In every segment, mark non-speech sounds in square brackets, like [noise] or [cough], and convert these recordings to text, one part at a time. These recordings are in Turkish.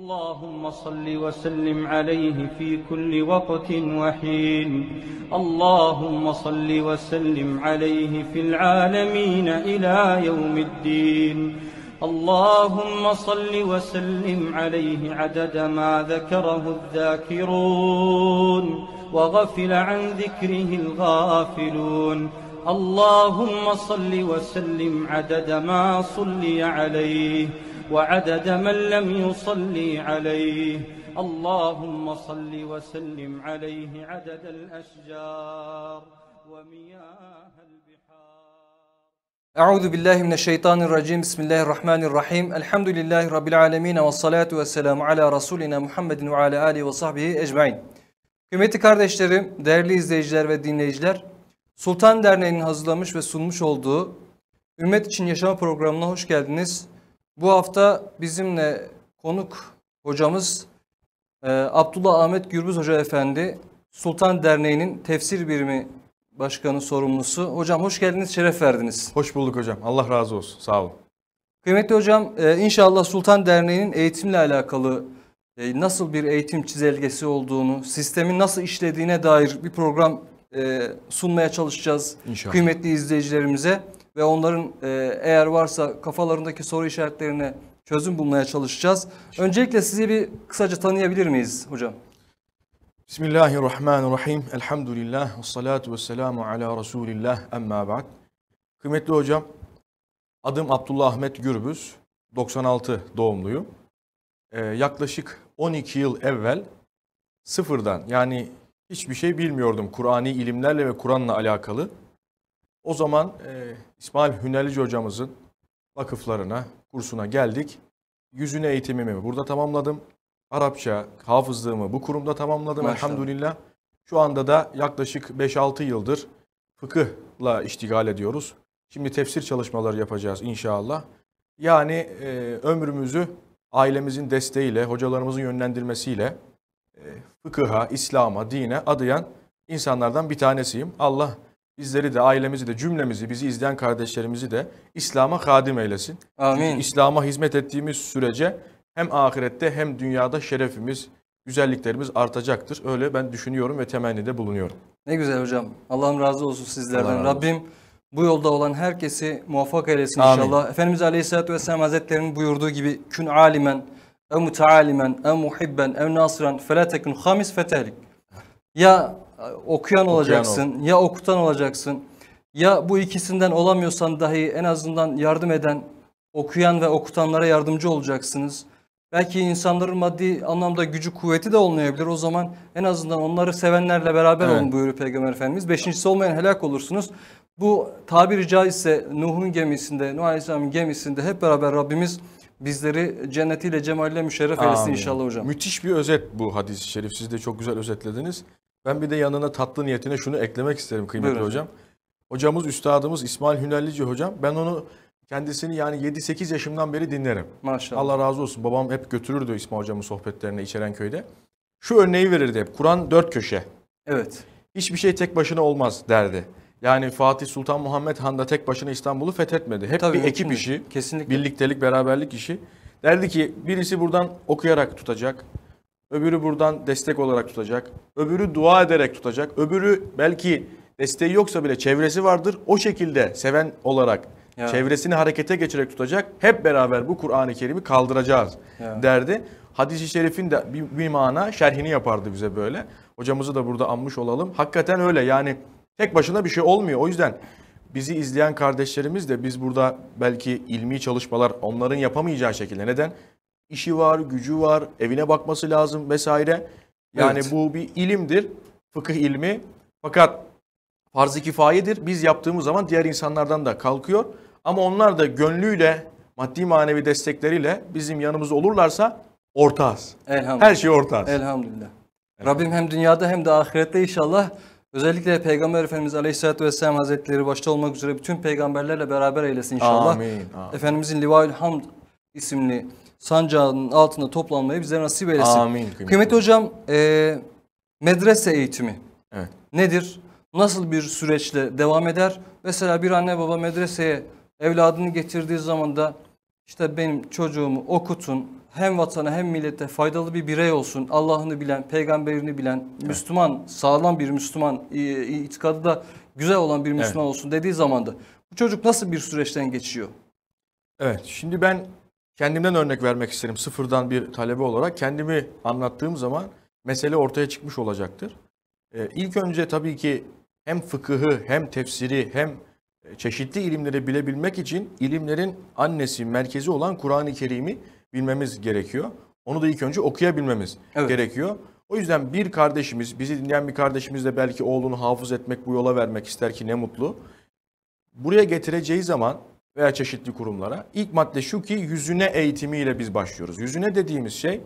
اللهم صل وسلم عليه في كل وقت وحين اللهم صل وسلم عليه في العالمين إلى يوم الدين اللهم صل وسلم عليه عدد ما ذكره الذاكرون وغفل عن ذكره الغافلون اللهم صل وسلم عدد ما صلي عليه وعدد من لم يصلي عليه اللهم صل وسلم عليه عدد الأشجار ومياه البحار أعوذ بالله من الشيطان الرجيم بسم الله الرحمن الرحيم الحمد لله رب العالمين والصلاة والسلام على رسولنا محمد وعلى آله وصحبه أجمعين Kıymetli kardeşlerim, değerli izleyiciler ve dinleyiciler, Sultan Derneği'nin hazırlamış ve sunmuş olduğu Ümmet İçin Yaşama programına hoş geldiniz. Bu hafta bizimle konuk hocamız e, Abdullah Ahmet Gürbüz Hoca Efendi Sultan Derneği'nin tefsir birimi başkanı sorumlusu. Hocam hoş geldiniz, şeref verdiniz. Hoş bulduk hocam. Allah razı olsun. Sağ olun. Kıymetli hocam e, inşallah Sultan Derneği'nin eğitimle alakalı e, nasıl bir eğitim çizelgesi olduğunu, sistemin nasıl işlediğine dair bir program e, sunmaya çalışacağız İnşallah. kıymetli izleyicilerimize ve onların e, eğer varsa kafalarındaki soru işaretlerine çözüm bulmaya çalışacağız. Öncelikle sizi bir kısaca tanıyabilir miyiz hocam? Bismillahirrahmanirrahim. Elhamdülillah ve salatu ve selamu ala Resulillah emma ba'd. Kıymetli hocam, adım Abdullah Ahmet Gürbüz, 96 doğumluyum. Ee, yaklaşık 12 yıl evvel sıfırdan yani hiçbir şey bilmiyordum Kur'an'i ilimlerle ve Kur'an'la alakalı. O zaman e, İsmail Hünalici hocamızın vakıflarına, kursuna geldik. Yüzüne eğitimimi burada tamamladım. Arapça hafızlığımı bu kurumda tamamladım Maşallah. elhamdülillah. Şu anda da yaklaşık 5-6 yıldır fıkıhla iştigal ediyoruz. Şimdi tefsir çalışmaları yapacağız inşallah. Yani e, ömrümüzü ailemizin desteğiyle, hocalarımızın yönlendirmesiyle e, fıkıha, İslam'a, dine adayan insanlardan bir tanesiyim. Allah Bizleri de, ailemizi de, cümlemizi, bizi izleyen kardeşlerimizi de İslam'a hadim eylesin. Amin. İslam'a hizmet ettiğimiz sürece hem ahirette hem dünyada şerefimiz, güzelliklerimiz artacaktır. Öyle ben düşünüyorum ve temenni de bulunuyorum. Ne güzel hocam. Allah'ım razı olsun sizlerden. Allah Rabbim bu yolda olan herkesi muvaffak eylesin Amin. inşallah. Efendimiz Aleyhisselatü Vesselam Hazretlerinin buyurduğu gibi kün alimen, ev mutaalimen, ev muhibben, ev nasiran, fela tekun hamis fetehlik. Ya e, okuyan olacaksın okuyan ol. ya okutan olacaksın. Ya bu ikisinden olamıyorsan dahi en azından yardım eden okuyan ve okutanlara yardımcı olacaksınız. Belki insanların maddi anlamda gücü kuvveti de olmayabilir. O zaman en azından onları sevenlerle beraber evet. olun buyuruyor Peygamber Efendimiz. Beşincisi olmayan helak olursunuz. Bu tabiri caizse Nuh'un gemisinde, Nuh Aleyhisselam'ın gemisinde hep beraber Rabbimiz bizleri cennetiyle cemaliyle müşerref Amin. eylesin inşallah hocam. Müthiş bir özet bu hadis-i şerif. Siz de çok güzel özetlediniz. Ben bir de yanına tatlı niyetine şunu eklemek isterim kıymetli Buyurun. hocam. Hocamız, üstadımız İsmail Hünellici hocam. Ben onu kendisini yani 7-8 yaşımdan beri dinlerim. Maşallah. Allah razı olsun. Babam hep götürürdü İsmail hocamın sohbetlerine köyde. Şu örneği verirdi hep. Kur'an dört köşe. Evet. Hiçbir şey tek başına olmaz derdi. Yani Fatih Sultan Muhammed Han da tek başına İstanbul'u fethetmedi. Hep Tabii, bir ekip şimdi, işi, kesinlikle. birliktelik, beraberlik işi. Derdi ki birisi buradan okuyarak tutacak, öbürü buradan destek olarak tutacak, öbürü dua ederek tutacak, öbürü belki desteği yoksa bile çevresi vardır. O şekilde seven olarak ya. çevresini harekete geçerek tutacak. Hep beraber bu Kur'an-ı Kerim'i kaldıracağız ya. derdi. Hadis-i şerifin de bir, bir mana şerhini yapardı bize böyle. Hocamızı da burada anmış olalım. Hakikaten öyle yani Tek başına bir şey olmuyor. O yüzden bizi izleyen kardeşlerimiz de biz burada belki ilmi çalışmalar onların yapamayacağı şekilde. Neden? İşi var, gücü var, evine bakması lazım vesaire. Yani evet. bu bir ilimdir. Fıkıh ilmi. Fakat farz-ı kifayedir. Biz yaptığımız zaman diğer insanlardan da kalkıyor. Ama onlar da gönlüyle, maddi manevi destekleriyle bizim yanımızda olurlarsa ortağız. Elhamdülillah. Her şey ortağız. Elhamdülillah. Elhamdülillah. Rabbim hem dünyada hem de ahirette inşallah Özellikle Peygamber Efendimiz Aleyhisselatü Vesselam Hazretleri başta olmak üzere bütün peygamberlerle beraber eylesin inşallah. Amin. amin. Efendimizin Livaül Hamd isimli sancağının altında toplanmayı bize nasip eylesin. Amin. kıymetli hocam e, medrese eğitimi evet. nedir? Nasıl bir süreçle devam eder? Mesela bir anne baba medreseye evladını getirdiği zaman da işte benim çocuğumu okutun, hem vatana hem millete faydalı bir birey olsun. Allah'ını bilen, peygamberini bilen, evet. Müslüman, sağlam bir Müslüman, itikadı da güzel olan bir Müslüman evet. olsun dediği zamanda bu çocuk nasıl bir süreçten geçiyor? Evet şimdi ben kendimden örnek vermek isterim sıfırdan bir talebe olarak. Kendimi anlattığım zaman mesele ortaya çıkmış olacaktır. Ee, ilk önce tabii ki hem fıkıhı hem tefsiri hem e, çeşitli ilimleri bilebilmek için ilimlerin annesi, merkezi olan Kur'an-ı Kerim'i bilmemiz gerekiyor. Onu da ilk önce okuyabilmemiz evet. gerekiyor. O yüzden bir kardeşimiz, bizi dinleyen bir kardeşimiz de belki oğlunu hafız etmek, bu yola vermek ister ki ne mutlu. Buraya getireceği zaman veya çeşitli kurumlara ilk madde şu ki yüzüne eğitimiyle biz başlıyoruz. Yüzüne dediğimiz şey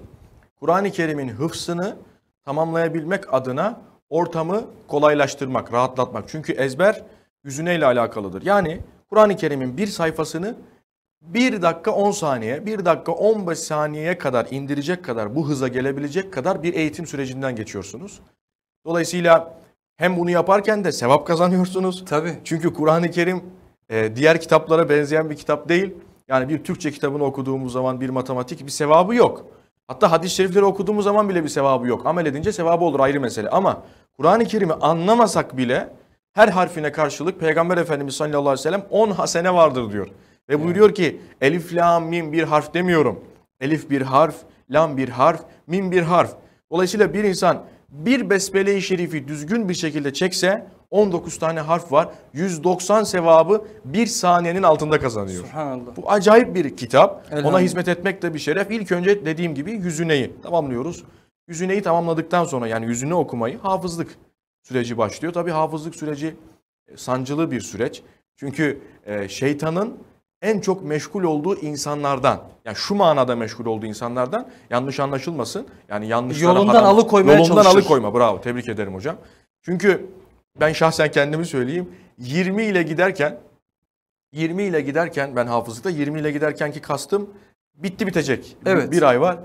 Kur'an-ı Kerim'in hıfsını tamamlayabilmek adına ortamı kolaylaştırmak, rahatlatmak. Çünkü ezber yüzüne ile alakalıdır. Yani Kur'an-ı Kerim'in bir sayfasını 1 dakika 10 saniye, 1 dakika 15 saniyeye kadar indirecek kadar, bu hıza gelebilecek kadar bir eğitim sürecinden geçiyorsunuz. Dolayısıyla hem bunu yaparken de sevap kazanıyorsunuz. Tabii. Çünkü Kur'an-ı Kerim e, diğer kitaplara benzeyen bir kitap değil. Yani bir Türkçe kitabını okuduğumuz zaman bir matematik bir sevabı yok. Hatta hadis-i şerifleri okuduğumuz zaman bile bir sevabı yok. Amel edince sevabı olur ayrı mesele. Ama Kur'an-ı Kerim'i anlamasak bile her harfine karşılık Peygamber Efendimiz sallallahu aleyhi ve sellem 10 hasene vardır diyor. Ve evet. buyuruyor ki elif, lam, mim bir harf demiyorum. Elif bir harf, lam bir harf, mim bir harf. Dolayısıyla bir insan bir besmele-i şerifi düzgün bir şekilde çekse 19 tane harf var. 190 sevabı bir saniyenin altında kazanıyor. Subhanallah. Bu acayip bir kitap. Ona hizmet etmek de bir şeref. İlk önce dediğim gibi yüzüneyi tamamlıyoruz. Yüzüneyi tamamladıktan sonra yani yüzüne okumayı hafızlık süreci başlıyor. Tabi hafızlık süreci e, sancılı bir süreç. Çünkü e, şeytanın en çok meşgul olduğu insanlardan, yani şu manada meşgul olduğu insanlardan yanlış anlaşılmasın. Yani yanlış. yolundan haram, alıkoymaya yolundan çalışır. alıkoyma. Bravo. Tebrik ederim hocam. Çünkü ben şahsen kendimi söyleyeyim. 20 ile giderken 20 ile giderken ben hafızlıkta 20 ile giderken ki kastım bitti bitecek. Evet. Bir ay var.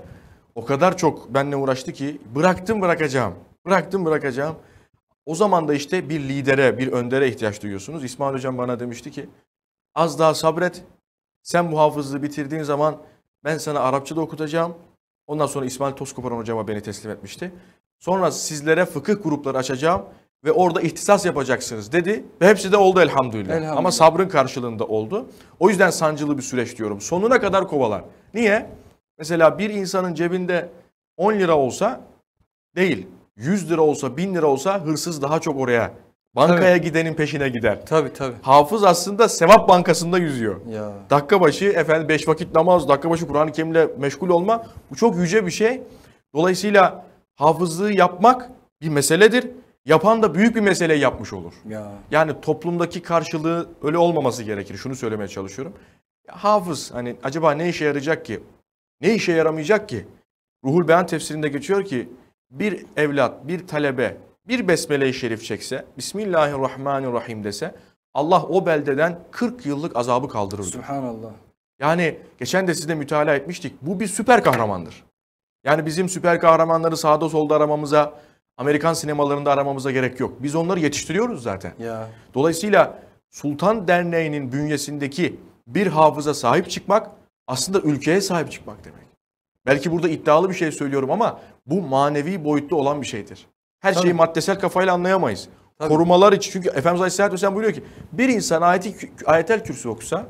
O kadar çok benle uğraştı ki bıraktım bırakacağım. Bıraktım bırakacağım. O zaman da işte bir lidere, bir öndere ihtiyaç duyuyorsunuz. İsmail Hocam bana demişti ki Az daha sabret. Sen bu hafızlığı bitirdiğin zaman ben sana Arapça da okutacağım. Ondan sonra İsmail Toskoparan hocama beni teslim etmişti. Sonra sizlere fıkıh grupları açacağım ve orada ihtisas yapacaksınız dedi. Ve hepsi de oldu elhamdülillah. elhamdülillah. Ama sabrın karşılığında oldu. O yüzden sancılı bir süreç diyorum. Sonuna kadar kovalar. Niye? Mesela bir insanın cebinde 10 lira olsa değil, 100 lira olsa, 1000 lira olsa hırsız daha çok oraya Bankaya tabii. gidenin peşine gider. Tabii tabii. Hafız aslında sevap bankasında yüzüyor. Ya. Dakika başı efendim beş vakit namaz, dakika başı Kur'an-ı Kerim'le meşgul olma bu çok yüce bir şey. Dolayısıyla hafızlığı yapmak bir meseledir. Yapan da büyük bir mesele yapmış olur. Ya. Yani toplumdaki karşılığı öyle olmaması gerekir. Şunu söylemeye çalışıyorum. Ya, hafız hani acaba ne işe yarayacak ki? Ne işe yaramayacak ki? Ruhul Beyan tefsirinde geçiyor ki bir evlat, bir talebe bir besmele-i şerif çekse, Bismillahirrahmanirrahim dese Allah o beldeden 40 yıllık azabı kaldırır. Subhanallah. Yani geçen de sizde mütalaa etmiştik. Bu bir süper kahramandır. Yani bizim süper kahramanları sağda solda aramamıza, Amerikan sinemalarında aramamıza gerek yok. Biz onları yetiştiriyoruz zaten. Ya. Dolayısıyla Sultan Derneği'nin bünyesindeki bir hafıza sahip çıkmak aslında ülkeye sahip çıkmak demek. Belki burada iddialı bir şey söylüyorum ama bu manevi boyutlu olan bir şeydir. Her Tabii. şeyi maddesel kafayla anlayamayız. Tabii. Korumalar için çünkü Efendimiz Aleyhisselatü Vesselam buyuruyor ki bir insan ayeti, ayetel kürsü okusa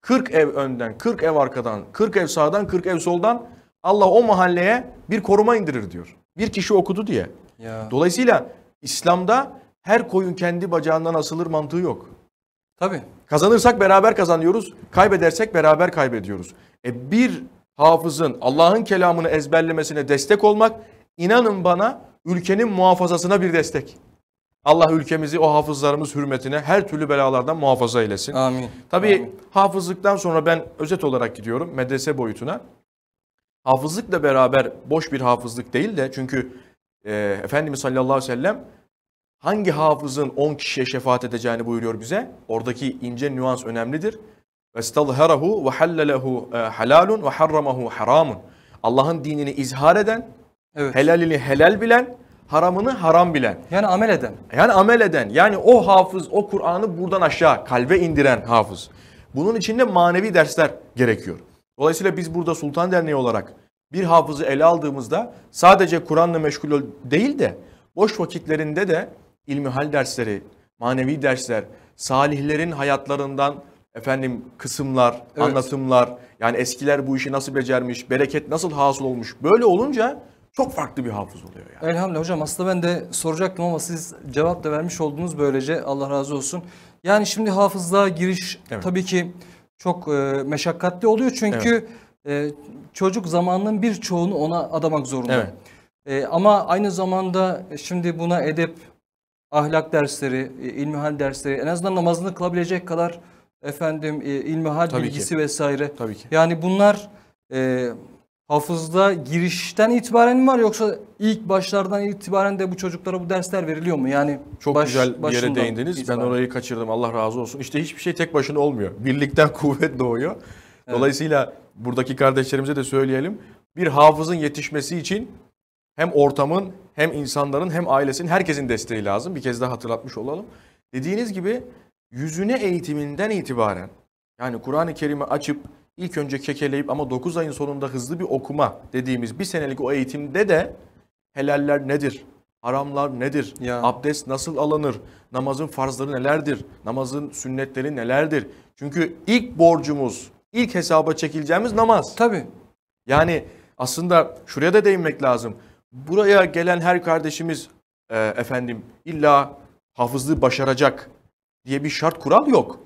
40 ev önden, 40 ev arkadan, 40 ev sağdan, 40 ev soldan Allah o mahalleye bir koruma indirir diyor. Bir kişi okudu diye. Ya. Dolayısıyla İslam'da her koyun kendi bacağından asılır mantığı yok. Tabii. Kazanırsak beraber kazanıyoruz, kaybedersek beraber kaybediyoruz. E bir hafızın Allah'ın kelamını ezberlemesine destek olmak inanın bana ülkenin muhafazasına bir destek. Allah ülkemizi o hafızlarımız hürmetine her türlü belalardan muhafaza eylesin. Amin. Tabii Amin. hafızlıktan sonra ben özet olarak gidiyorum medrese boyutuna. Hafızlıkla beraber boş bir hafızlık değil de çünkü e, Efendimiz sallallahu aleyhi ve sellem hangi hafızın 10 kişiye şefaat edeceğini buyuruyor bize. Oradaki ince nüans önemlidir. وَاسْتَظْهَرَهُ وَحَلَّلَهُ halalun وَحَرَّمَهُ haramun. Allah'ın dinini izhar eden Evet. Helalini helal bilen, haramını haram bilen. Yani amel eden. Yani amel eden. Yani o hafız, o Kur'an'ı buradan aşağı kalbe indiren hafız. Bunun içinde manevi dersler gerekiyor. Dolayısıyla biz burada Sultan Derneği olarak bir hafızı ele aldığımızda sadece Kur'an'la meşgul değil de boş vakitlerinde de ilmihal dersleri, manevi dersler, salihlerin hayatlarından efendim kısımlar, evet. anlatımlar, yani eskiler bu işi nasıl becermiş, bereket nasıl hasıl olmuş. Böyle olunca çok farklı bir hafız oluyor yani. Elhamdülillah hocam aslında ben de soracaktım ama siz cevap da vermiş oldunuz böylece Allah razı olsun. Yani şimdi hafızlığa giriş evet. tabii ki çok e, meşakkatli oluyor çünkü evet. e, çocuk zamanının bir çoğunu ona adamak zorunda. Evet. E, ama aynı zamanda şimdi buna edep, ahlak dersleri, e, ilmihal dersleri en azından namazını kılabilecek kadar efendim e, ilmihal Tabii bilgisi ki. vesaire. Tabii ki. Yani bunlar e, hafızda girişten itibaren mi var yoksa ilk başlardan itibaren de bu çocuklara bu dersler veriliyor mu? Yani çok baş, güzel bir yere değindiniz. Itibaren. Ben orayı kaçırdım. Allah razı olsun. İşte hiçbir şey tek başına olmuyor. Birlikten [laughs] kuvvet doğuyor. Dolayısıyla evet. buradaki kardeşlerimize de söyleyelim. Bir hafızın yetişmesi için hem ortamın hem insanların hem ailesinin herkesin desteği lazım. Bir kez daha hatırlatmış olalım. Dediğiniz gibi yüzüne eğitiminden itibaren yani Kur'an-ı Kerim'i açıp ilk önce kekeleyip ama 9 ayın sonunda hızlı bir okuma dediğimiz bir senelik o eğitimde de helaller nedir? Haramlar nedir? Ya. Abdest nasıl alınır? Namazın farzları nelerdir? Namazın sünnetleri nelerdir? Çünkü ilk borcumuz, ilk hesaba çekileceğimiz namaz. Tabii. Yani aslında şuraya da değinmek lazım. Buraya gelen her kardeşimiz e, efendim illa hafızlığı başaracak diye bir şart kural yok.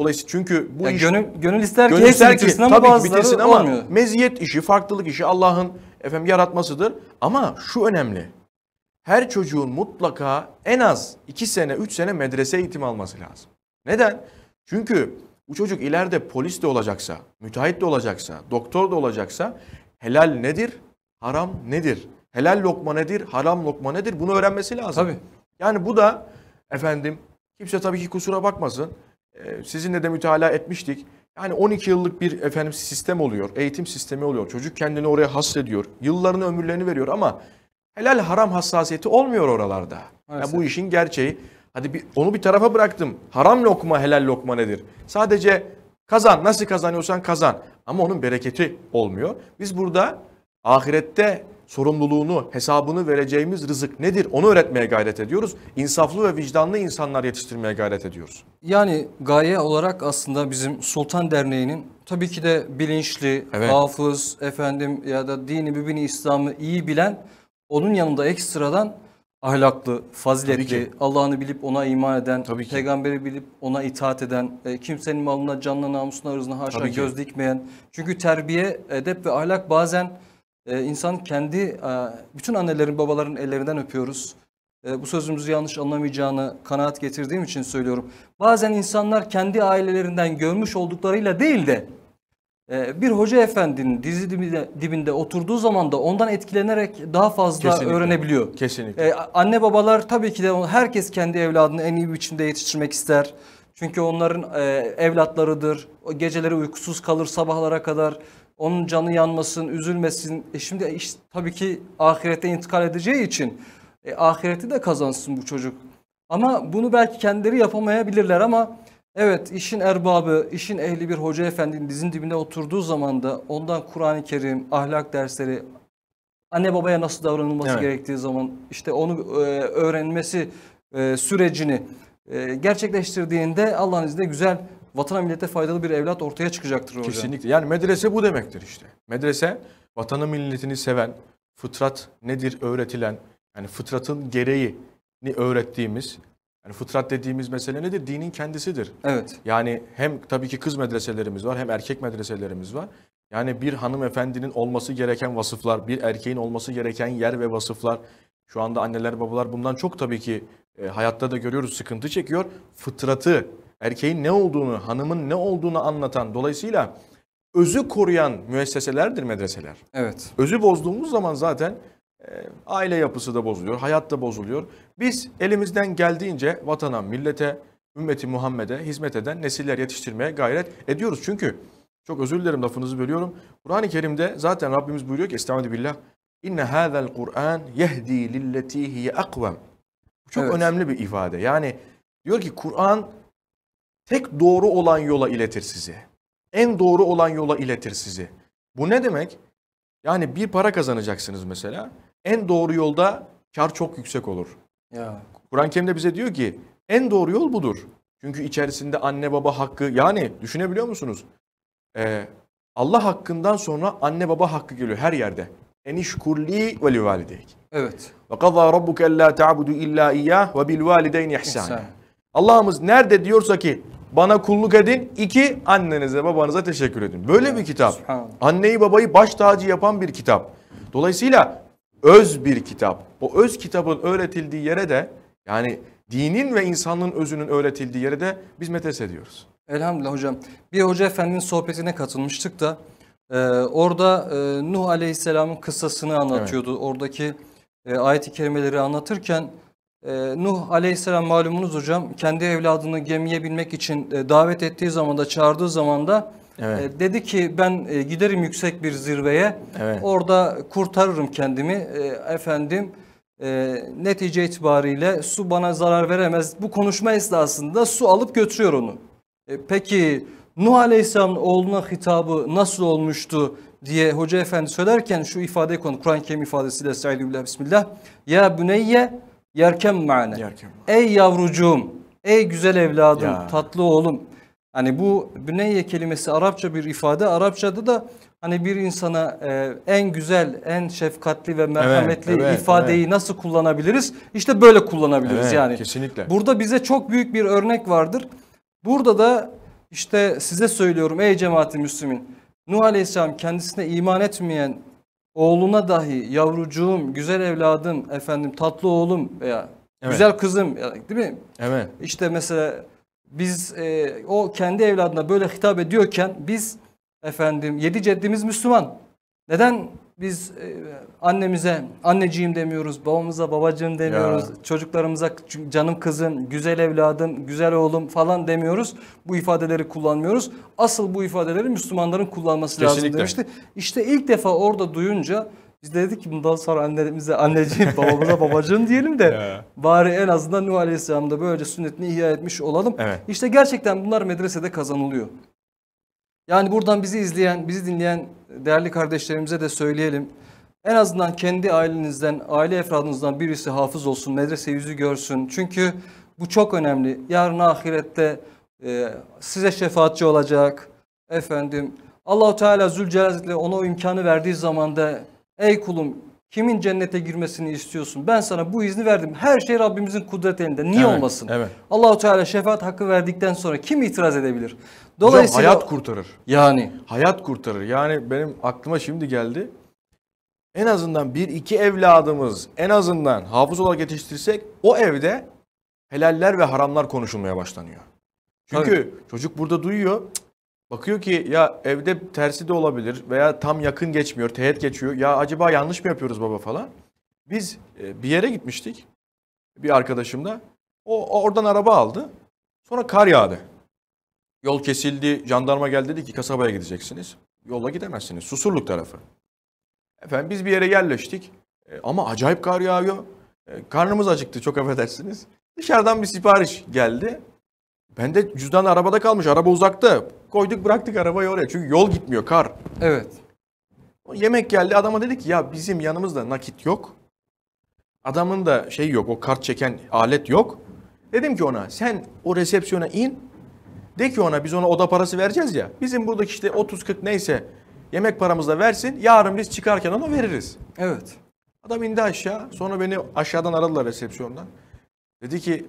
Dolayısıyla çünkü bu yani iş... Gönül, gönül ister gönül ister ki, bitirsin ama tabii bazıları ki bitirsin ama olmuyor. meziyet işi, farklılık işi Allah'ın efendim yaratmasıdır. Ama şu önemli. Her çocuğun mutlaka en az 2 sene, 3 sene medrese eğitimi alması lazım. Neden? Çünkü bu çocuk ileride polis de olacaksa, müteahhit de olacaksa, doktor da olacaksa helal nedir, haram nedir? Helal lokma nedir, haram lokma nedir? Bunu öğrenmesi lazım. Tabii. Yani bu da efendim kimse tabii ki kusura bakmasın. Ee, sizinle de mütalaa etmiştik. Yani 12 yıllık bir efendim sistem oluyor, eğitim sistemi oluyor. Çocuk kendini oraya hasrediyor, yıllarını, ömürlerini veriyor ama helal haram hassasiyeti olmuyor oralarda. Yani bu işin gerçeği. Hadi bir, onu bir tarafa bıraktım. Haram lokma, helal lokma nedir? Sadece kazan, nasıl kazanıyorsan kazan. Ama onun bereketi olmuyor. Biz burada ahirette sorumluluğunu, hesabını vereceğimiz rızık nedir onu öğretmeye gayret ediyoruz. İnsaflı ve vicdanlı insanlar yetiştirmeye gayret ediyoruz. Yani gaye olarak aslında bizim Sultan Derneği'nin tabii ki de bilinçli, evet. hafız, efendim ya da dini, bübini, İslam'ı iyi bilen onun yanında ekstradan ahlaklı, faziletli, Allah'ını bilip ona iman eden, Tabii ki. peygamberi bilip ona itaat eden, e, kimsenin malına, canına, namusuna, ırzına haşa göz dikmeyen. Çünkü terbiye, edep ve ahlak bazen e, insan kendi, e, bütün annelerin babaların ellerinden öpüyoruz. E, bu sözümüzü yanlış anlamayacağını kanaat getirdiğim için söylüyorum. Bazen insanlar kendi ailelerinden görmüş olduklarıyla değil de e, bir hoca efendinin dizi dibinde, dibinde oturduğu zaman da ondan etkilenerek daha fazla kesinlikle, öğrenebiliyor. Kesinlikle. Ee, anne babalar tabii ki de herkes kendi evladını en iyi biçimde yetiştirmek ister. Çünkü onların e, evlatlarıdır. O geceleri uykusuz kalır sabahlara kadar onun canı yanmasın, üzülmesin. E şimdi iş, tabii ki ahirete intikal edeceği için e, ahireti de kazansın bu çocuk. Ama bunu belki kendileri yapamayabilirler ama evet işin erbabı, işin ehli bir hoca efendinin dizin dibine oturduğu zaman da ondan Kur'an-ı Kerim, ahlak dersleri, anne babaya nasıl davranılması evet. gerektiği zaman işte onu e, öğrenmesi e, sürecini e, gerçekleştirdiğinde Allah'ın izniyle güzel vatana millete faydalı bir evlat ortaya çıkacaktır hocam. Kesinlikle. Yani medrese bu demektir işte. Medrese vatanı milletini seven, fıtrat nedir öğretilen, yani fıtratın gereğini öğrettiğimiz, yani fıtrat dediğimiz mesele nedir? Dinin kendisidir. Evet. Yani hem tabii ki kız medreselerimiz var hem erkek medreselerimiz var. Yani bir hanımefendinin olması gereken vasıflar, bir erkeğin olması gereken yer ve vasıflar. Şu anda anneler babalar bundan çok tabii ki e, hayatta da görüyoruz sıkıntı çekiyor. Fıtratı erkeğin ne olduğunu, hanımın ne olduğunu anlatan dolayısıyla özü koruyan müesseselerdir medreseler. Evet. Özü bozduğumuz zaman zaten e, aile yapısı da bozuluyor, hayat da bozuluyor. Biz elimizden geldiğince vatana, millete, ümmeti Muhammed'e hizmet eden nesiller yetiştirmeye gayret ediyoruz. Çünkü çok özür dilerim lafınızı bölüyorum. Kur'an-ı Kerim'de zaten Rabbimiz buyuruyor ki Estaizu billah İnne hâzel Kur'an yehdi lilletihiye akvem. Çok evet. önemli bir ifade. Yani diyor ki Kur'an tek doğru olan yola iletir sizi. En doğru olan yola iletir sizi. Bu ne demek? Yani bir para kazanacaksınız mesela. En doğru yolda kar çok yüksek olur. Kur'an-ı Kerim'de bize diyor ki en doğru yol budur. Çünkü içerisinde anne baba hakkı yani düşünebiliyor musunuz? Ee, Allah hakkından sonra anne baba hakkı geliyor her yerde. Eniş kurli ve li valideyk. Evet. Ve kazâ rabbuke ellâ ta'budu illa iyyâh ve bil valideyni ihsâne. Allah'ımız nerede diyorsa ki bana kulluk edin. İki, annenize babanıza teşekkür edin. Böyle bir kitap. Anneyi babayı baş tacı yapan bir kitap. Dolayısıyla öz bir kitap. O öz kitabın öğretildiği yere de yani dinin ve insanlığın özünün öğretildiği yere de biz metes ediyoruz. Elhamdülillah hocam. Bir hoca efendinin sohbetine katılmıştık da e, orada e, Nuh Aleyhisselam'ın kıssasını anlatıyordu. Evet. Oradaki e, ayet-i kerimeleri anlatırken ee, Nuh aleyhisselam malumunuz hocam kendi evladını gemiye binmek için e, davet ettiği zaman da çağırdığı zaman da Evet. E, dedi ki ben e, giderim yüksek bir zirveye. Evet. Orada kurtarırım kendimi. efendim netice itibariyle su bana zarar veremez. Bu konuşma esnasında su alıp götürüyor onu. peki Nuh Aleyhisselam'ın oğluna hitabı nasıl olmuştu diye Hoca Efendi söylerken şu ifadeyi konu Kur'an-ı Kerim ifadesiyle Estaizu Bismillah. Ya büneyye yerkem ma'ne. Ey yavrucuğum, ey güzel evladım, ya. tatlı oğlum. Hani bu büneyye kelimesi Arapça bir ifade. Arapçada da hani bir insana e, en güzel, en şefkatli ve merhametli evet, evet, ifadeyi evet. nasıl kullanabiliriz? İşte böyle kullanabiliriz evet, yani. Kesinlikle. Burada bize çok büyük bir örnek vardır. Burada da işte size söylüyorum ey cemaati Müslümin. Nuh Aleyhisselam kendisine iman etmeyen oğluna dahi yavrucuğum, güzel evladım, efendim tatlı oğlum veya evet. güzel kızım değil mi? Evet. İşte mesela biz e, o kendi evladına böyle hitap ediyorken biz efendim yedi ceddimiz Müslüman. Neden biz e, annemize anneciğim demiyoruz, babamıza babacığım demiyoruz, ya. çocuklarımıza canım kızım, güzel evladım, güzel oğlum falan demiyoruz. Bu ifadeleri kullanmıyoruz. Asıl bu ifadeleri Müslümanların kullanması Kesinlikle. lazım demişti. İşte ilk defa orada duyunca biz de dedik ki bundan sonra annemize anneciğim, babamıza babacığım diyelim de [laughs] ya. bari en azından Nuh Aleyhisselam'da böylece sünnetini ihya etmiş olalım. Evet. İşte gerçekten bunlar medresede kazanılıyor. Yani buradan bizi izleyen, bizi dinleyen değerli kardeşlerimize de söyleyelim. En azından kendi ailenizden, aile efradınızdan birisi hafız olsun, medrese yüzü görsün. Çünkü bu çok önemli. Yarın ahirette e, size şefaatçi olacak. Efendim Allahu Teala Zülcelal ona o imkanı verdiği zamanda, ey kulum Kimin cennete girmesini istiyorsun? Ben sana bu izni verdim. Her şey Rabbimizin kudret elinde. Niye evet, olmasın? Evet. Allahu Teala şefaat hakkı verdikten sonra kim itiraz edebilir? Dolayısıyla Hocam, hayat kurtarır. Yani hayat kurtarır. Yani benim aklıma şimdi geldi. En azından bir iki evladımız en azından hafız olarak yetiştirsek o evde helaller ve haramlar konuşulmaya başlanıyor. Çünkü Tabii. çocuk burada duyuyor. Bakıyor ki ya evde tersi de olabilir veya tam yakın geçmiyor, teğet geçiyor. Ya acaba yanlış mı yapıyoruz baba falan. Biz e, bir yere gitmiştik bir arkadaşımla. O oradan araba aldı. Sonra kar yağdı. Yol kesildi. Jandarma geldi dedi ki kasabaya gideceksiniz. Yolla gidemezsiniz. Susurluk tarafı. Efendim biz bir yere yerleştik. E, ama acayip kar yağıyor. E, karnımız acıktı çok affedersiniz. Dışarıdan bir sipariş geldi. Ben de cüzdan arabada kalmış. Araba uzakta. Koyduk bıraktık arabayı oraya. Çünkü yol gitmiyor kar. Evet. yemek geldi adama dedi ki ya bizim yanımızda nakit yok. Adamın da şey yok o kart çeken alet yok. Dedim ki ona sen o resepsiyona in. De ki ona biz ona oda parası vereceğiz ya. Bizim buradaki işte 30-40 neyse yemek paramızla versin. Yarın biz çıkarken onu veririz. Evet. Adam indi aşağı. Sonra beni aşağıdan aradılar resepsiyondan. Dedi ki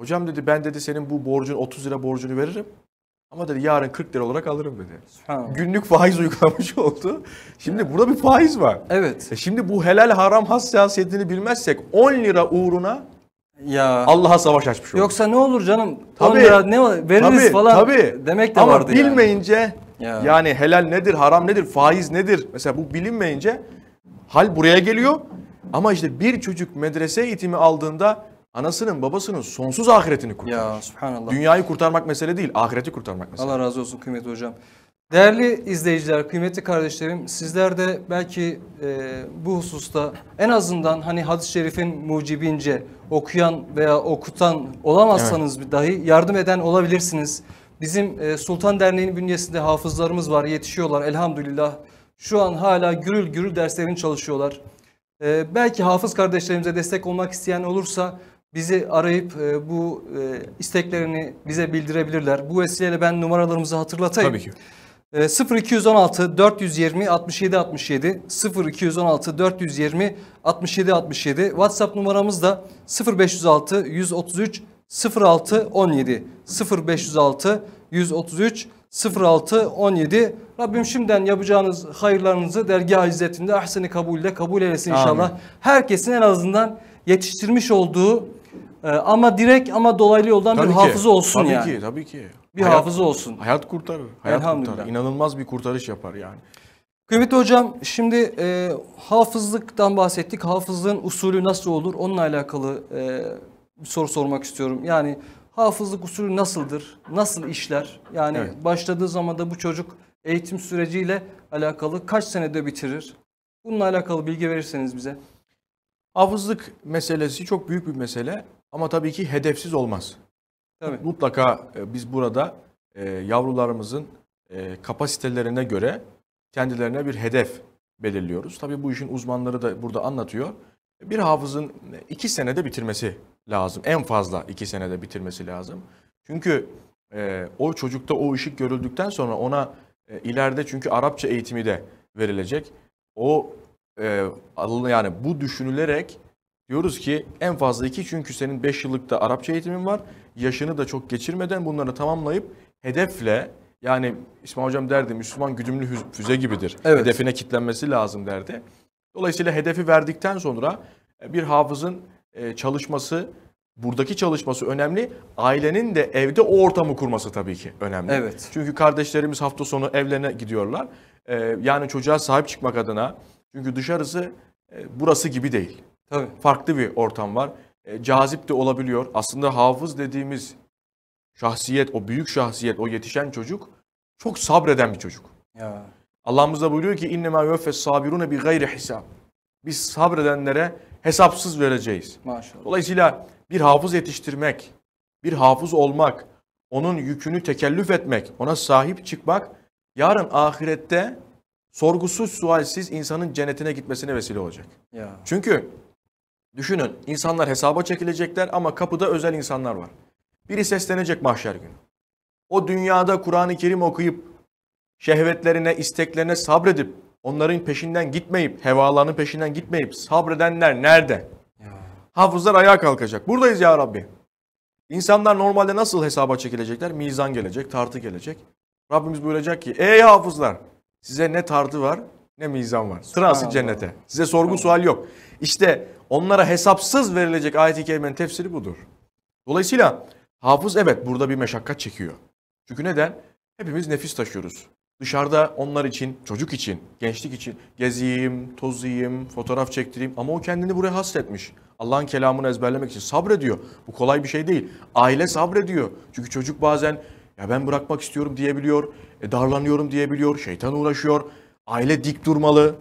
hocam dedi ben dedi senin bu borcun 30 lira borcunu veririm. Ama dedi yarın 40 lira olarak alırım dedi. Günlük faiz uygulamış [laughs] oldu. Şimdi burada bir faiz var. Evet. E şimdi bu helal haram hassasiyetini bilmezsek 10 lira uğruna ya Allah'a savaş açmış olduk. Yoksa ne olur canım? Tabii, 10 lira ne veririz tabii, falan tabii. demek de Ama vardı Ama bilmeyince ya. yani helal nedir, haram nedir, faiz nedir? Mesela bu bilinmeyince hal buraya geliyor. Ama işte bir çocuk medrese eğitimi aldığında anasının babasının sonsuz ahiretini kurtarır. Ya subhanallah. Dünyayı kurtarmak mesele değil, ahireti kurtarmak mesele. Allah razı olsun kıymetli hocam. Değerli izleyiciler, kıymetli kardeşlerim, sizler de belki e, bu hususta en azından hani hadis-i şerifin mucibince okuyan veya okutan olamazsanız evet. dahi yardım eden olabilirsiniz. Bizim e, Sultan Derneği'nin bünyesinde hafızlarımız var, yetişiyorlar elhamdülillah. Şu an hala gürül gürül derslerini çalışıyorlar. E, belki hafız kardeşlerimize destek olmak isteyen olursa bizi arayıp e, bu e, isteklerini bize bildirebilirler. Bu vesileyle ben numaralarımızı hatırlatayım. Tabii ki. E, 0216 420 67 67 0216 420 67 67 WhatsApp numaramız da 0506 133 06 17 0506 133 06 17 Rabbim şimdiden yapacağınız hayırlarınızı dergah izzetinde ahseni kabulle kabul eylesin inşallah. Amin. Herkesin en azından yetiştirmiş olduğu e, ama direkt ama dolaylı yoldan tabii bir hafıza olsun tabii yani. Tabii ki tabii ki. Bir hayat, hafıza olsun. Hayat kurtarır. Hayat kurtarır. İnanılmaz bir kurtarış yapar yani. Kıymetli hocam şimdi e, hafızlıktan bahsettik. Hafızlığın usulü nasıl olur? Onunla alakalı e, bir soru sormak istiyorum. Yani hafızlık usulü nasıldır? Nasıl işler? Yani evet. başladığı zaman da bu çocuk eğitim süreciyle alakalı kaç senede bitirir? Bununla alakalı bilgi verirseniz bize. Hafızlık meselesi çok büyük bir mesele. Ama tabii ki hedefsiz olmaz. Tabii. Mutlaka e, biz burada e, yavrularımızın e, kapasitelerine göre kendilerine bir hedef belirliyoruz. Tabii bu işin uzmanları da burada anlatıyor. Bir hafızın iki senede bitirmesi lazım. En fazla iki senede bitirmesi lazım. Çünkü o çocukta o ışık görüldükten sonra ona e, ileride çünkü Arapça eğitimi de verilecek. O yani bu düşünülerek Diyoruz ki en fazla iki çünkü senin 5 yıllıkta Arapça eğitimin var. Yaşını da çok geçirmeden bunları tamamlayıp hedefle yani İsmail Hocam derdi Müslüman güdümlü füze gibidir. Evet. Hedefine kitlenmesi lazım derdi. Dolayısıyla hedefi verdikten sonra e, bir hafızın e, çalışması, buradaki çalışması önemli. Ailenin de evde o ortamı kurması tabii ki önemli. Evet. Çünkü kardeşlerimiz hafta sonu evlerine gidiyorlar. E, yani çocuğa sahip çıkmak adına çünkü dışarısı burası gibi değil. Tabii. farklı bir ortam var. E, cazip de olabiliyor. Aslında hafız dediğimiz şahsiyet, o büyük şahsiyet, o yetişen çocuk çok sabreden bir çocuk. Ya. Allah'ımız da buyuruyor ki innema yöffes sabiruna bi gayri hesap. Biz sabredenlere hesapsız vereceğiz. Maşallah. Dolayısıyla bir hafız yetiştirmek, bir hafız olmak, onun yükünü tekellüf etmek, ona sahip çıkmak yarın ahirette sorgusuz sualsiz insanın cennetine gitmesine vesile olacak. Ya. Çünkü Düşünün insanlar hesaba çekilecekler ama kapıda özel insanlar var. Biri seslenecek mahşer günü. O dünyada Kur'an-ı Kerim okuyup şehvetlerine, isteklerine sabredip onların peşinden gitmeyip, hevalarının peşinden gitmeyip sabredenler nerede? Ya. Hafızlar ayağa kalkacak. Buradayız ya Rabbi. İnsanlar normalde nasıl hesaba çekilecekler? Mizan gelecek, tartı gelecek. Rabbimiz buyuracak ki ey hafızlar size ne tartı var ne mizan var. Sırası cennete. Size sorgu sual yok. İşte onlara hesapsız verilecek ayet-i kerimenin tefsiri budur. Dolayısıyla hafız evet burada bir meşakkat çekiyor. Çünkü neden? Hepimiz nefis taşıyoruz. Dışarıda onlar için, çocuk için, gençlik için geziyim, tozayım, fotoğraf çektireyim ama o kendini buraya hasretmiş. Allah'ın kelamını ezberlemek için sabrediyor. Bu kolay bir şey değil. Aile sabrediyor. Çünkü çocuk bazen ya ben bırakmak istiyorum diyebiliyor, e, darlanıyorum diyebiliyor, şeytan uğraşıyor. Aile dik durmalı.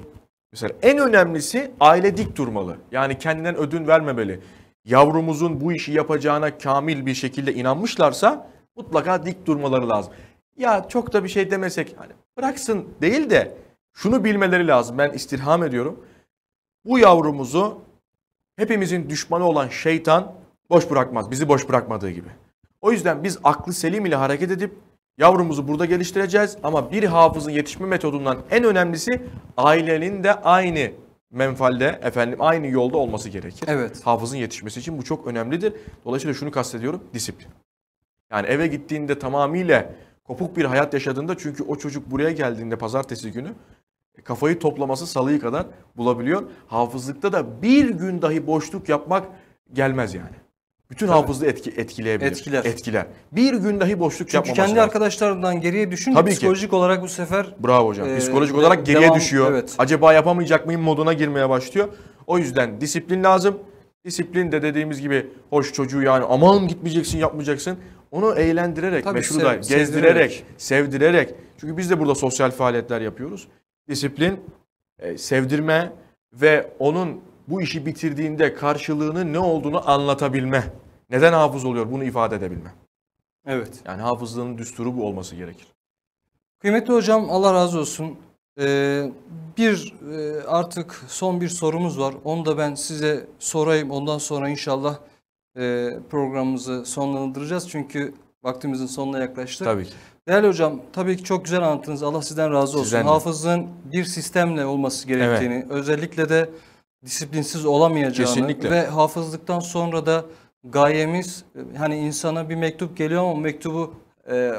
Mesela en önemlisi aile dik durmalı. Yani kendinden ödün vermemeli. Yavrumuzun bu işi yapacağına kamil bir şekilde inanmışlarsa mutlaka dik durmaları lazım. Ya çok da bir şey demesek hani bıraksın değil de şunu bilmeleri lazım. Ben istirham ediyorum. Bu yavrumuzu hepimizin düşmanı olan şeytan boş bırakmaz. Bizi boş bırakmadığı gibi. O yüzden biz aklı selim ile hareket edip Yavrumuzu burada geliştireceğiz ama bir hafızın yetişme metodundan en önemlisi ailenin de aynı menfalde efendim aynı yolda olması gerekir. Evet. Hafızın yetişmesi için bu çok önemlidir. Dolayısıyla şunu kastediyorum disiplin. Yani eve gittiğinde tamamıyla kopuk bir hayat yaşadığında çünkü o çocuk buraya geldiğinde pazartesi günü e, kafayı toplaması salıyı kadar bulabiliyor. Hafızlıkta da bir gün dahi boşluk yapmak gelmez yani. Bütün Tabii. hafızı etki, etkileyebilir. Etkiler. Etkiler. Bir gün dahi boşluk Çünkü yapmaması kendi lazım. arkadaşlarından geriye düşün. Tabii psikolojik ki. olarak bu sefer. Bravo hocam. E, psikolojik olarak geriye devam, düşüyor. Evet. Acaba yapamayacak mıyım moduna girmeye başlıyor. O yüzden disiplin lazım. Disiplin de dediğimiz gibi hoş çocuğu yani aman gitmeyeceksin yapmayacaksın. Onu eğlendirerek, Tabii meşru sev, gezdirerek, sevdirerek. sevdirerek. Çünkü biz de burada sosyal faaliyetler yapıyoruz. Disiplin, e, sevdirme ve onun bu işi bitirdiğinde karşılığının ne olduğunu anlatabilme neden hafız oluyor bunu ifade edebilme. Evet. Yani hafızlığın düsturu bu olması gerekir. Kıymetli hocam Allah razı olsun. Ee, bir e, artık son bir sorumuz var. Onu da ben size sorayım. Ondan sonra inşallah e, programımızı sonlandıracağız. Çünkü vaktimizin sonuna yaklaştık. Tabii ki. Değerli hocam tabii ki çok güzel anlattınız. Allah sizden razı olsun. Sizden Hafızlığın bir sistemle olması gerektiğini, evet. özellikle de disiplinsiz olamayacağını Kesinlikle. ve hafızlıktan sonra da gayemiz hani insana bir mektup geliyor ama mektubu e,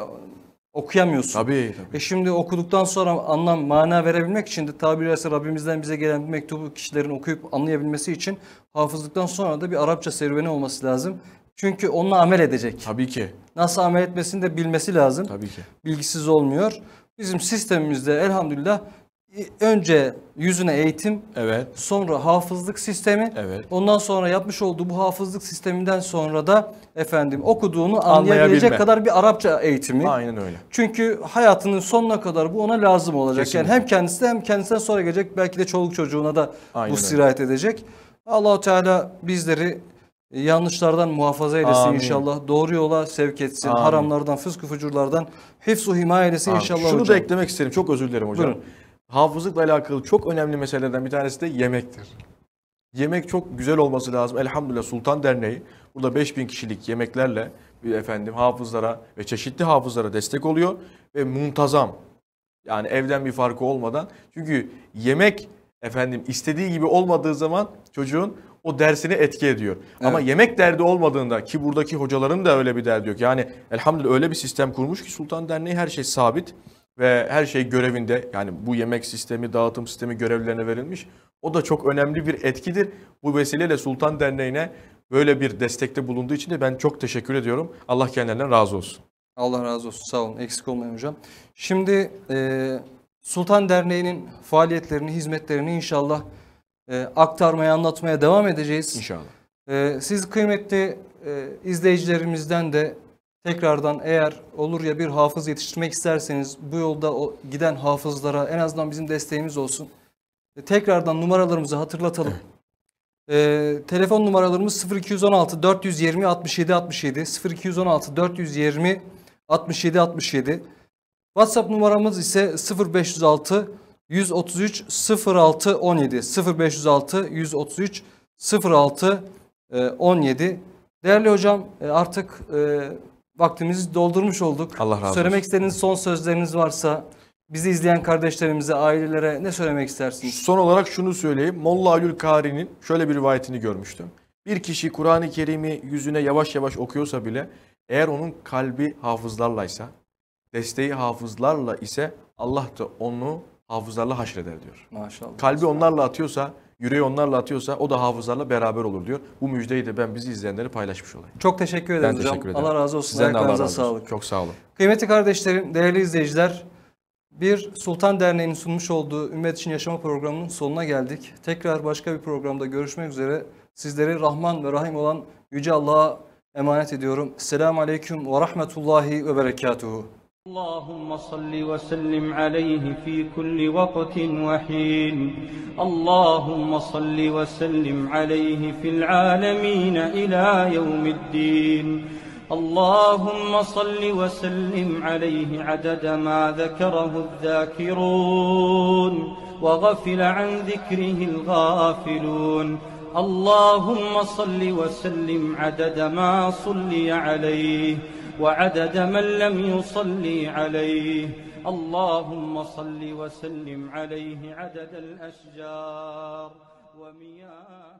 okuyamıyorsun. Tabii, tabii. E şimdi okuduktan sonra anlam, mana verebilmek için de tabiri caizse Rabbimizden bize gelen bir mektubu kişilerin okuyup anlayabilmesi için hafızlıktan sonra da bir Arapça serüveni olması lazım. Çünkü onunla amel edecek. Tabii ki. Nasıl amel etmesini de bilmesi lazım. Tabii ki. Bilgisiz olmuyor. Bizim sistemimizde elhamdülillah önce yüzüne eğitim, evet. sonra hafızlık sistemi, evet. ondan sonra yapmış olduğu bu hafızlık sisteminden sonra da efendim okuduğunu anlayabilecek kadar bir Arapça eğitimi. Aynen öyle. Çünkü hayatının sonuna kadar bu ona lazım olacak. Kesinlikle. Yani hem kendisi hem kendisinden sonra gelecek belki de çoluk çocuğuna da Aynen bu sirayet öyle. edecek. Allahu Teala bizleri yanlışlardan muhafaza eylesin Amin. inşallah. Doğru yola sevk etsin. Amin. Haramlardan, fıskı fucurlardan hifzu himaye eylesin Amin. inşallah Şunu hocam. da eklemek isterim. Çok özür dilerim hocam. Buyurun hafızlıkla alakalı çok önemli meselelerden bir tanesi de yemektir. Yemek çok güzel olması lazım. Elhamdülillah Sultan Derneği burada 5000 kişilik yemeklerle efendim hafızlara ve çeşitli hafızlara destek oluyor ve muntazam. Yani evden bir farkı olmadan. Çünkü yemek efendim istediği gibi olmadığı zaman çocuğun o dersini etki ediyor. Evet. Ama yemek derdi olmadığında ki buradaki hocaların da öyle bir derdi yok. Yani elhamdülillah öyle bir sistem kurmuş ki Sultan Derneği her şey sabit ve her şey görevinde yani bu yemek sistemi, dağıtım sistemi görevlerine verilmiş. O da çok önemli bir etkidir. Bu vesileyle Sultan Derneği'ne böyle bir destekte bulunduğu için de ben çok teşekkür ediyorum. Allah kendilerine razı olsun. Allah razı olsun. Sağ olun. Eksik olmayın hocam. Şimdi e, Sultan Derneği'nin faaliyetlerini, hizmetlerini inşallah e, aktarmaya, anlatmaya devam edeceğiz. İnşallah. E, siz kıymetli e, izleyicilerimizden de Tekrardan eğer olur ya bir hafız yetiştirmek isterseniz bu yolda o giden hafızlara en azından bizim desteğimiz olsun. E, tekrardan numaralarımızı hatırlatalım. E, telefon numaralarımız 0216 420 67 67 0216 420 67 67 WhatsApp numaramız ise 0506 133 06 17 0506 133 06 17 Değerli hocam e, artık e, vaktimizi doldurmuş olduk. Allah razı olsun. Söylemek istediğiniz son sözleriniz varsa bizi izleyen kardeşlerimize, ailelere ne söylemek istersiniz? Son olarak şunu söyleyeyim. Molla Alül Kari'nin şöyle bir rivayetini görmüştüm. Bir kişi Kur'an-ı Kerim'i yüzüne yavaş yavaş okuyorsa bile eğer onun kalbi hafızlarlaysa, desteği hafızlarla ise Allah da onu hafızlarla haşreder diyor. Maşallah. Kalbi onlarla atıyorsa yüreği onlarla atıyorsa o da hafızalarla beraber olur diyor. Bu müjdeyi de ben bizi izleyenleri paylaşmış olayım. Çok teşekkür ederiz ben hocam. Teşekkür ederim. Allah razı olsun. Sizden Allah razı olsun. sağlık. Çok sağ olun. Kıymetli kardeşlerim, değerli izleyiciler, bir Sultan Derneği'nin sunmuş olduğu Ümmet İçin Yaşama programının sonuna geldik. Tekrar başka bir programda görüşmek üzere. Sizleri Rahman ve Rahim olan Yüce Allah'a emanet ediyorum. Selamun Aleyküm ve Rahmetullahi ve Berekatuhu. اللهم صل وسلم عليه في كل وقت وحين اللهم صل وسلم عليه في العالمين إلى يوم الدين اللهم صل وسلم عليه عدد ما ذكره الذاكرون وغفل عن ذكره الغافلون اللهم صل وسلم عدد ما صلي عليه وعدد من لم يصلي عليه اللهم صل وسلم عليه عدد الأشجار ومياه